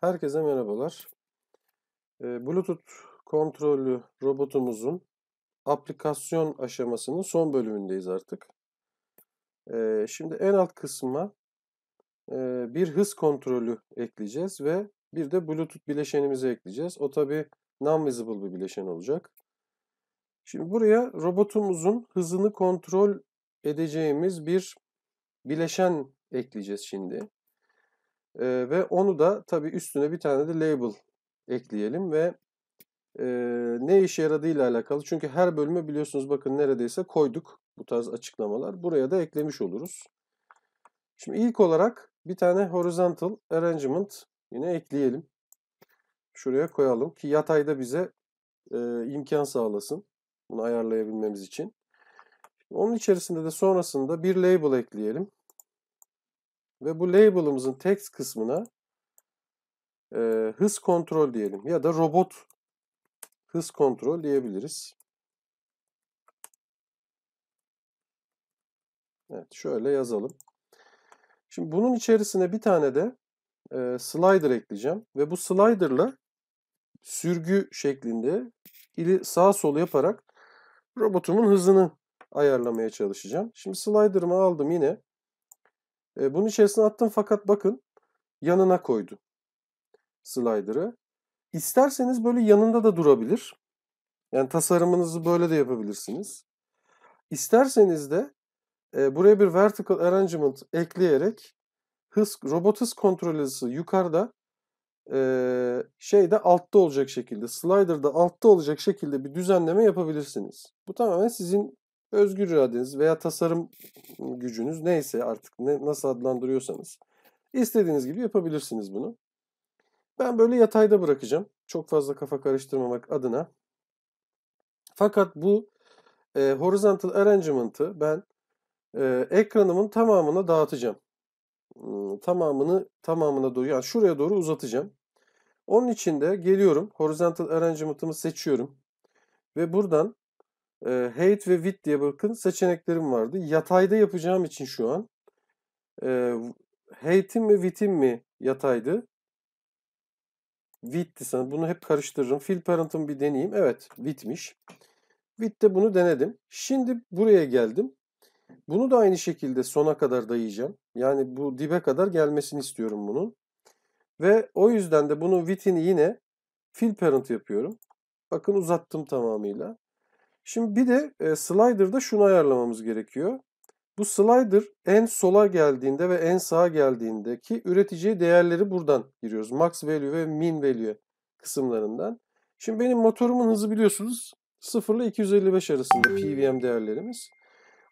Herkese merhabalar. Bluetooth kontrolü robotumuzun aplikasyon aşamasının son bölümündeyiz artık. Şimdi en alt kısma bir hız kontrolü ekleyeceğiz ve bir de Bluetooth bileşenimizi ekleyeceğiz. O tabi non-visible bir bileşen olacak. Şimdi buraya robotumuzun hızını kontrol edeceğimiz bir bileşen ekleyeceğiz şimdi. E, ve onu da tabii üstüne bir tane de label ekleyelim ve e, ne işe yaradığıyla alakalı. Çünkü her bölüme biliyorsunuz bakın neredeyse koyduk bu tarz açıklamalar. Buraya da eklemiş oluruz. Şimdi ilk olarak bir tane horizontal arrangement yine ekleyelim. Şuraya koyalım ki yatayda bize e, imkan sağlasın. Bunu ayarlayabilmemiz için. Onun içerisinde de sonrasında bir label ekleyelim. Ve bu label'ımızın text kısmına e, hız kontrol diyelim ya da robot hız kontrol diyebiliriz. Evet şöyle yazalım. Şimdi bunun içerisine bir tane de e, slider ekleyeceğim ve bu slider'la sürgü şeklinde ili sağa sol yaparak robotumun hızını ayarlamaya çalışacağım. Şimdi slider'ımı aldım yine. E, bunun içerisine attım fakat bakın yanına koydu slider'ı. İsterseniz böyle yanında da durabilir. Yani tasarımınızı böyle de yapabilirsiniz. İsterseniz de e, buraya bir vertical arrangement ekleyerek hız, robot hız kontrol yukarıda e, şeyde altta olacak şekilde slider'da altta olacak şekilde bir düzenleme yapabilirsiniz. Bu tamamen sizin özgür iradeniz veya tasarım gücünüz neyse artık ne, nasıl adlandırıyorsanız istediğiniz gibi yapabilirsiniz bunu. Ben böyle yatayda bırakacağım. Çok fazla kafa karıştırmamak adına. Fakat bu e, horizontal arrangement'ı ben e, ekranımın tamamına dağıtacağım. Hmm, tamamını tamamına doğru yani şuraya doğru uzatacağım. Onun için de geliyorum horizontal arrangement'ımı seçiyorum ve buradan e, hate ve Wit diye bakın seçeneklerim vardı. Yatayda yapacağım için şu an e, hate'im mi Wit'im mi yataydı? Width'ti sanırım. Bunu hep karıştırırım. Fill parent'ımı bir deneyeyim. Evet width'miş. Width'te bunu denedim. Şimdi buraya geldim. Bunu da aynı şekilde sona kadar dayayacağım. Yani bu dibe kadar gelmesini istiyorum bunun. Ve o yüzden de bunun width'ini yine fill parent yapıyorum. Bakın uzattım tamamıyla. Şimdi bir de e, slider'da şunu ayarlamamız gerekiyor. Bu slider en sola geldiğinde ve en sağa geldiğindeki üreteceği değerleri buradan giriyoruz. Max value ve min value kısımlarından. Şimdi benim motorumun hızı biliyorsunuz 0 ile 255 arasında PVM değerlerimiz.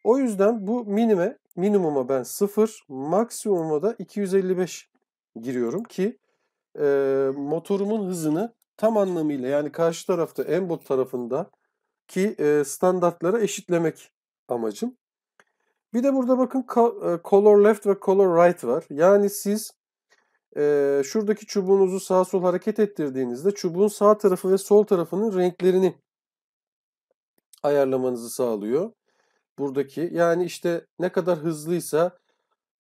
O yüzden bu minime, minimuma ben 0, maksimuma da 255 giriyorum ki e, motorumun hızını tam anlamıyla yani karşı tarafta en bot tarafında ki e, standartlara eşitlemek amacım. Bir de burada bakın color left ve color right var. Yani siz e, şuradaki çubuğunuzu sağ sol hareket ettirdiğinizde çubuğun sağ tarafı ve sol tarafının renklerini ayarlamanızı sağlıyor. Buradaki yani işte ne kadar hızlıysa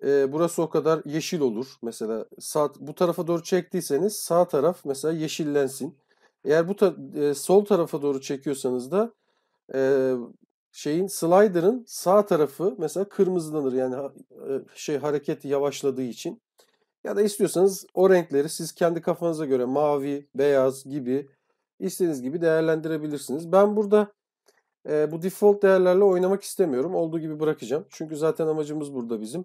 e, burası o kadar yeşil olur. Mesela sağ, bu tarafa doğru çektiyseniz sağ taraf mesela yeşillensin. Eğer bu ta, e, sol tarafa doğru çekiyorsanız da e, şeyin slider'ın sağ tarafı mesela kırmızılanır. Yani e, şey hareket yavaşladığı için. Ya da istiyorsanız o renkleri siz kendi kafanıza göre mavi, beyaz gibi istediğiniz gibi değerlendirebilirsiniz. Ben burada e, bu default değerlerle oynamak istemiyorum. Olduğu gibi bırakacağım. Çünkü zaten amacımız burada bizim.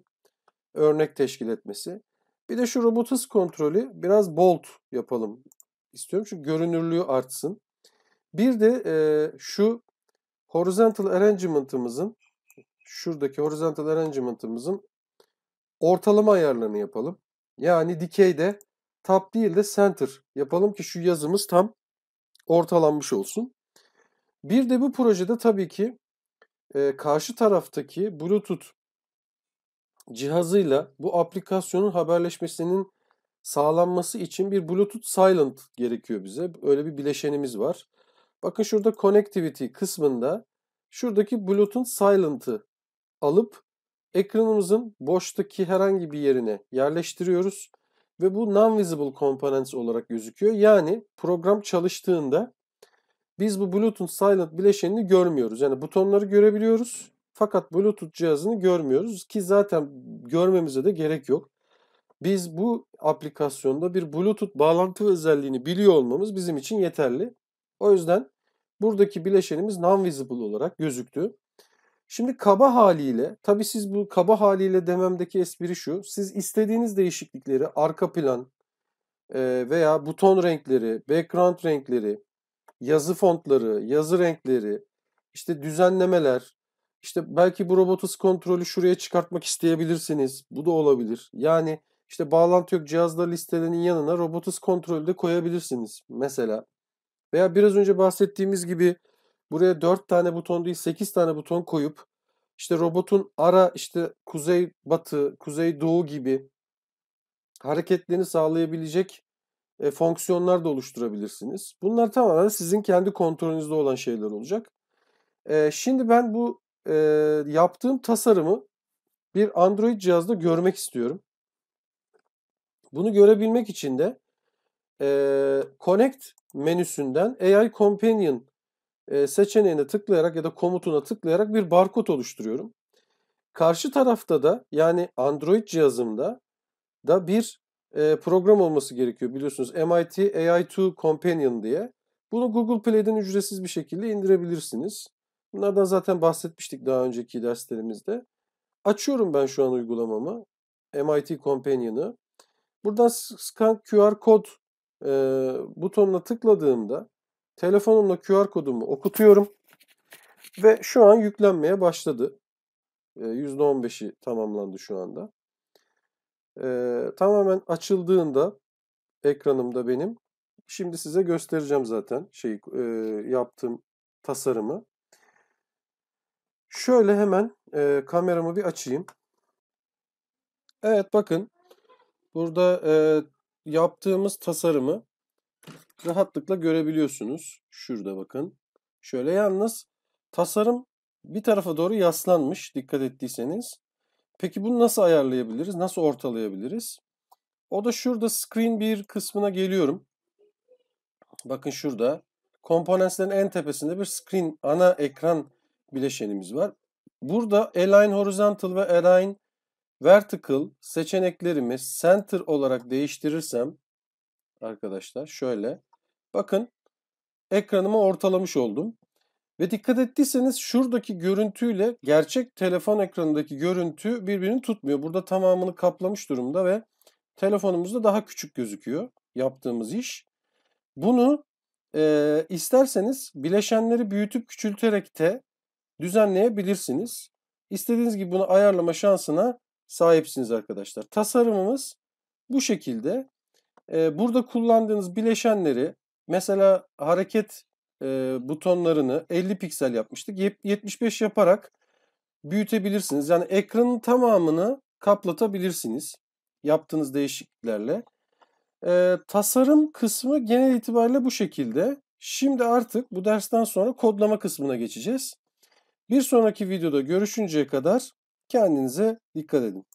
Örnek teşkil etmesi. Bir de şu robot hız kontrolü biraz bolt yapalım istiyorum. Çünkü görünürlüğü artsın. Bir de e, şu horizontal arrangement'ımızın şuradaki horizontal arrangement'ımızın ortalama ayarlarını yapalım. Yani dikeyde top değil de center yapalım ki şu yazımız tam ortalanmış olsun. Bir de bu projede tabii ki e, karşı taraftaki Bluetooth cihazıyla bu aplikasyonun haberleşmesinin sağlanması için bir Bluetooth Silent gerekiyor bize. Öyle bir bileşenimiz var. Bakın şurada Connectivity kısmında şuradaki Bluetooth Silent'ı alıp ekranımızın boştaki herhangi bir yerine yerleştiriyoruz ve bu non-visible components olarak gözüküyor. Yani program çalıştığında biz bu Bluetooth Silent bileşenini görmüyoruz. Yani butonları görebiliyoruz fakat Bluetooth cihazını görmüyoruz ki zaten görmemize de gerek yok biz bu aplikasyonda bir Bluetooth bağlantı özelliğini biliyor olmamız bizim için yeterli. O yüzden buradaki bileşenimiz non-visible olarak gözüktü. Şimdi kaba haliyle, tabi siz bu kaba haliyle dememdeki espri şu. Siz istediğiniz değişiklikleri arka plan veya buton renkleri, background renkleri, yazı fontları, yazı renkleri, işte düzenlemeler, işte belki bu robotus kontrolü şuraya çıkartmak isteyebilirsiniz. Bu da olabilir. Yani işte bağlantı yok cihazla listelerinin yanına robotuz kontrolü de koyabilirsiniz mesela. Veya biraz önce bahsettiğimiz gibi buraya 4 tane buton değil 8 tane buton koyup işte robotun ara işte kuzey batı, kuzey doğu gibi hareketlerini sağlayabilecek e, fonksiyonlar da oluşturabilirsiniz. Bunlar tamamen sizin kendi kontrolünüzde olan şeyler olacak. E, şimdi ben bu e, yaptığım tasarımı bir Android cihazda görmek istiyorum. Bunu görebilmek için de e, Connect menüsünden AI Companion e, seçeneğine tıklayarak ya da komutuna tıklayarak bir barkod oluşturuyorum. Karşı tarafta da yani Android cihazımda da bir e, program olması gerekiyor biliyorsunuz MIT AI2 Companion diye. Bunu Google Play'den ücretsiz bir şekilde indirebilirsiniz. Bunlardan zaten bahsetmiştik daha önceki derslerimizde. Açıyorum ben şu an uygulamamı. MIT Companion'ı. Buradan scan QR kod e, butonuna tıkladığımda telefonumla QR kodumu okutuyorum. Ve şu an yüklenmeye başladı. E, %15'i tamamlandı şu anda. E, tamamen açıldığında ekranımda benim. Şimdi size göstereceğim zaten şey e, yaptığım tasarımı. Şöyle hemen e, kameramı bir açayım. Evet bakın Burada e, yaptığımız tasarımı rahatlıkla görebiliyorsunuz. Şurada bakın. Şöyle yalnız tasarım bir tarafa doğru yaslanmış dikkat ettiyseniz. Peki bunu nasıl ayarlayabiliriz? Nasıl ortalayabiliriz? O da şurada screen bir kısmına geliyorum. Bakın şurada. Komponentlerin en tepesinde bir screen ana ekran bileşenimiz var. Burada align horizontal ve align Vertical seçeneklerimi center olarak değiştirirsem arkadaşlar şöyle. Bakın ekranımı ortalamış oldum. Ve dikkat ettiyseniz şuradaki görüntüyle gerçek telefon ekranındaki görüntü birbirini tutmuyor. Burada tamamını kaplamış durumda ve telefonumuzda daha küçük gözüküyor yaptığımız iş. Bunu e, isterseniz bileşenleri büyütüp küçülterek de düzenleyebilirsiniz. İstediğiniz gibi bunu ayarlama şansına sahipsiniz arkadaşlar. Tasarımımız bu şekilde. burada kullandığınız bileşenleri mesela hareket butonlarını 50 piksel yapmıştık. 75 yaparak büyütebilirsiniz. Yani ekranın tamamını kaplatabilirsiniz yaptığınız değişikliklerle. Ee, tasarım kısmı genel itibariyle bu şekilde. Şimdi artık bu dersten sonra kodlama kısmına geçeceğiz. Bir sonraki videoda görüşünceye kadar Kendinize dikkat edin.